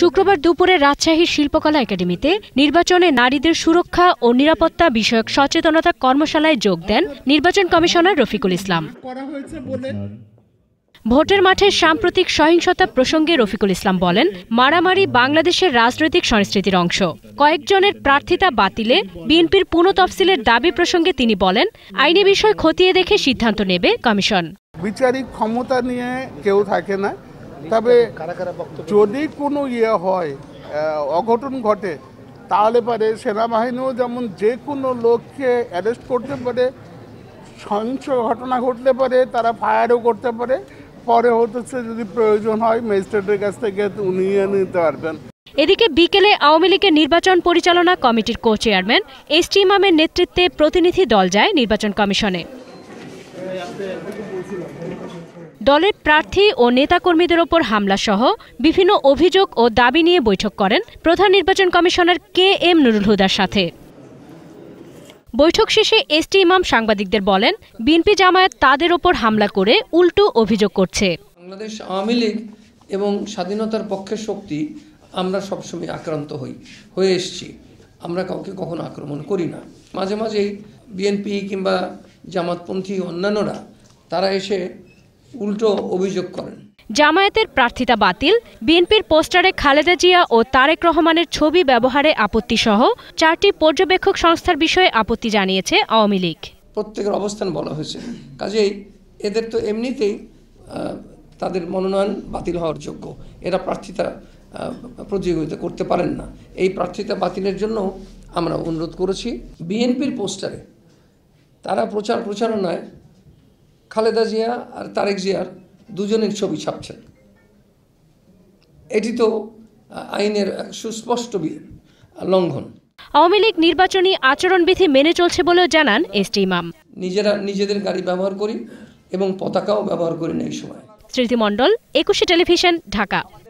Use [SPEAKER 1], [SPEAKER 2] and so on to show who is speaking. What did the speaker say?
[SPEAKER 1] শুক্রবার দুপুরে রাজশাহীর শিল্পকলা একাডেমিতে নির্বাচনে নারীদের সুরক্ষা ও নিরাপত্তা বিষয়ক সচেতনতা কর্মশালায় যোগ দেন নির্বাচন কমিশনার রফিকুল ইসলাম ভোটের মাঠে সাম্প্রতিক সহিংসতা প্রসঙ্গে রফিকুল ইসলাম বলেন মারামারি বাংলাদেশের রাজনৈতিক সংস্কৃতির অংশ কয়েকজনের প্রার্থিতা বাতিলে বিএনপির পুনঃ তফসিলের দাবি প্রসঙ্গে তিনি বলেন আইনি বিষয় খতিয়ে দেখে সিদ্ধান্ত নেবে কমিশন
[SPEAKER 2] বিচারিক ক্ষমতা নিয়ে কেউ থাকে না তবে যদি কোনো ইয়ে হয় অঘটন ঘটে তাহলে পারে সেনাবাহিনীও যেমন যে কোনো লোককে অ্যারেস্ট করতে পারে সহিংস ঘটনা ঘটতে পারে তারা ফায়ারও করতে পারে পরে হতেছে যদি প্রয়োজন হয় ম্যাজিস্ট্রেটের কাছ থেকে উনিয়ে নিতে পারবেন
[SPEAKER 1] এদিকে বিকেলে আওয়ামী লীগের নির্বাচন পরিচালনা কমিটির কো চেয়ারম্যান এস টি ইমামের নেতৃত্বে প্রতিনিধি দল যায় নির্বাচন কমিশনে দলের প্রার্থী ও নেতাকর্মীদের ওপর হামলাসহ বিভিন্ন অভিযোগ ও দাবি নিয়ে বৈঠক করেন প্রধান নির্বাচন কমিশনার কে এম নুরুল হুদার সাথে বৈঠক শেষে এসটি ইমাম সাংবাদিকদের বলেন বিএনপি জামায়াত তাদের ওপর হামলা করে উল্টো অভিযোগ করছে
[SPEAKER 3] বাংলাদেশ আওয়ামী লীগ এবং স্বাধীনতার পক্ষের শক্তি আমরা সবসময় আক্রান্ত হই হয়ে এসছি আমরা কাউকে কখনো আক্রমণ করি না মাঝে মাঝে বিএনপি কিংবা জামাতপন্থী অন্যান্যরা তারা এসে উল্টো অভিযোগ করেন
[SPEAKER 1] জামায়াতের প্রার্থিতা বাতিল বিএনপির পোস্টারে খালেদা জিয়া ও তারেক রহমানের ছবি ব্যবহারে আপত্তি সহ চারটি পর্যবেক্ষক সংস্থার বিষয়ে আপত্তি জানিয়েছে আওয়ামী লীগ প্রত্যেকের অবস্থান বলা
[SPEAKER 3] হয়েছে কাজেই এদের তো এমনিতেই তাদের মনোনয়ন বাতিল হওয়ার যোগ্য এরা প্রার্থিতা প্রতিযোগিতা করতে পারেন না এই প্রার্থিতা বাতিলের জন্য আমরা অনুরোধ করেছি বিএনপির পোস্টারে তারা প্রচার প্রচারণায় খালেদা জিয়া আর তারেক জিয়ার দুজনের ছবি ছাপছেন এটি তো আইনের সুস্পষ্ট লঙ্ঘন
[SPEAKER 1] আওয়ামী লীগ নির্বাচনী আচরণবিধি মেনে চলছে বলেও জানান এসটি ইমাম নিজেরা নিজেদের
[SPEAKER 3] গাড়ি ব্যবহার করি এবং পতাকাও ব্যবহার করি না এই সময়
[SPEAKER 1] স্মৃতিমণ্ডল একুশে টেলিভিশন ঢাকা